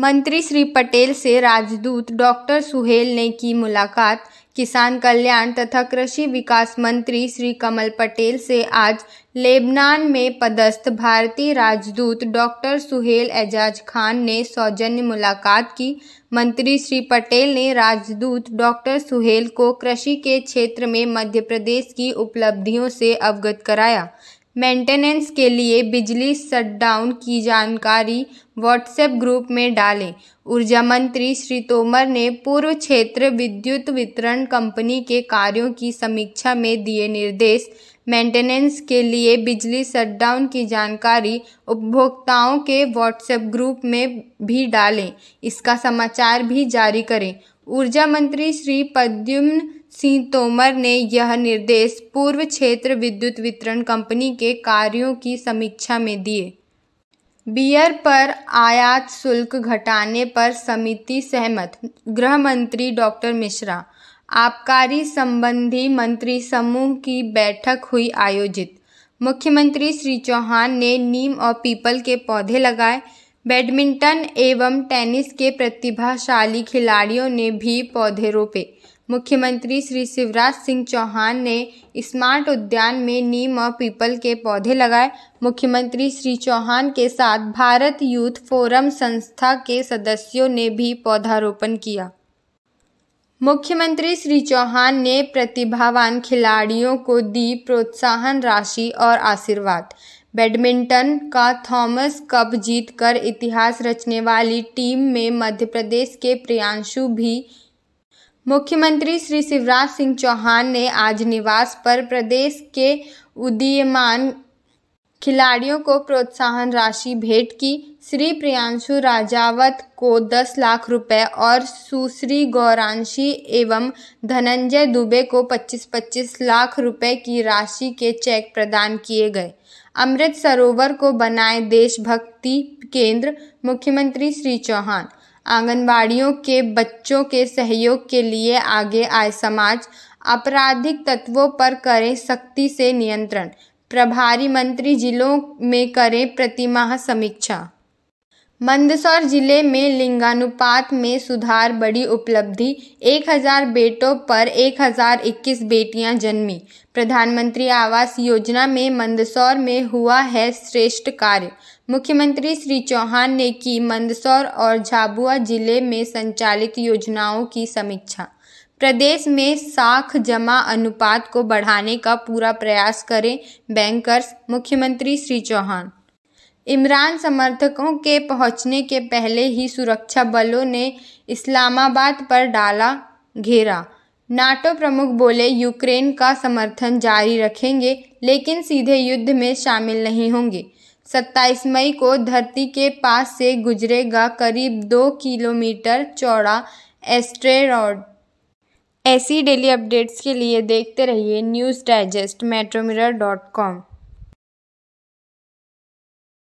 मंत्री श्री पटेल से राजदूत डॉक्टर सुहेल ने की मुलाकात किसान कल्याण तथा कृषि विकास मंत्री श्री कमल पटेल से आज लेबनान में पदस्थ भारतीय राजदूत डॉक्टर सुहेल एजाज खान ने सौजन्य मुलाकात की मंत्री श्री पटेल ने राजदूत डॉक्टर सुहेल को कृषि के क्षेत्र में मध्य प्रदेश की उपलब्धियों से अवगत कराया मेंटेनेंस के लिए बिजली शटडाउन की जानकारी व्हाट्सएप ग्रुप में डालें ऊर्जा मंत्री श्री तोमर ने पूर्व क्षेत्र विद्युत वितरण कंपनी के कार्यों की समीक्षा में दिए निर्देश मेंटेनेंस के लिए बिजली शटडाउन की जानकारी उपभोक्ताओं के व्हाट्सएप ग्रुप में भी डालें इसका समाचार भी जारी करें ऊर्जा मंत्री श्री प्रद्युम्न सिंह तोमर ने यह निर्देश पूर्व क्षेत्र विद्युत वितरण कंपनी के कार्यों की समीक्षा में दिए बियर पर आयात शुल्क घटाने पर समिति सहमत गृह मंत्री डॉक्टर मिश्रा आबकारी संबंधी मंत्री समूह की बैठक हुई आयोजित मुख्यमंत्री श्री चौहान ने नीम और पीपल के पौधे लगाए बैडमिंटन एवं टेनिस के प्रतिभाशाली खिलाड़ियों ने भी पौधे रोपे मुख्यमंत्री श्री शिवराज सिंह चौहान ने स्मार्ट उद्यान में नीम और पीपल के पौधे लगाए मुख्यमंत्री श्री चौहान के साथ भारत यूथ फोरम संस्था के सदस्यों ने भी पौधारोपण किया मुख्यमंत्री श्री चौहान ने प्रतिभावान खिलाड़ियों को दी प्रोत्साहन राशि और आशीर्वाद बैडमिंटन का थॉमस कप जीतकर इतिहास रचने वाली टीम में मध्य प्रदेश के प्रियांशु भी मुख्यमंत्री श्री शिवराज सिंह चौहान ने आज निवास पर प्रदेश के उदीयमान खिलाड़ियों को प्रोत्साहन राशि भेंट की श्री प्रियांशु राजावत को दस लाख रुपए और सुश्री गौरांशी एवं धनंजय दुबे को पच्चीस पच्चीस लाख रुपए की राशि के चेक प्रदान किए गए अमृत सरोवर को बनाए देशभक्ति केंद्र मुख्यमंत्री श्री चौहान आंगनबाड़ियों के बच्चों के सहयोग के लिए आगे आए समाज आपराधिक तत्वों पर करें सख्ती से नियंत्रण प्रभारी मंत्री जिलों में करें प्रतिमाह समीक्षा मंदसौर जिले में लिंगानुपात में सुधार बड़ी उपलब्धि 1000 बेटों पर 1021 बेटियां जन्मी प्रधानमंत्री आवास योजना में मंदसौर में हुआ है श्रेष्ठ कार्य मुख्यमंत्री श्री चौहान ने की मंदसौर और झाबुआ जिले में संचालित योजनाओं की समीक्षा प्रदेश में साख जमा अनुपात को बढ़ाने का पूरा प्रयास करें बैंकर्स मुख्यमंत्री श्री चौहान इमरान समर्थकों के पहुंचने के पहले ही सुरक्षा बलों ने इस्लामाबाद पर डाला घेरा नाटो प्रमुख बोले यूक्रेन का समर्थन जारी रखेंगे लेकिन सीधे युद्ध में शामिल नहीं होंगे 27 मई को धरती के पास से गुजरेगा करीब दो किलोमीटर चौड़ा एस्ट्रेरॉड ऐसी डेली अपडेट्स के लिए देखते रहिए news digest metro dot com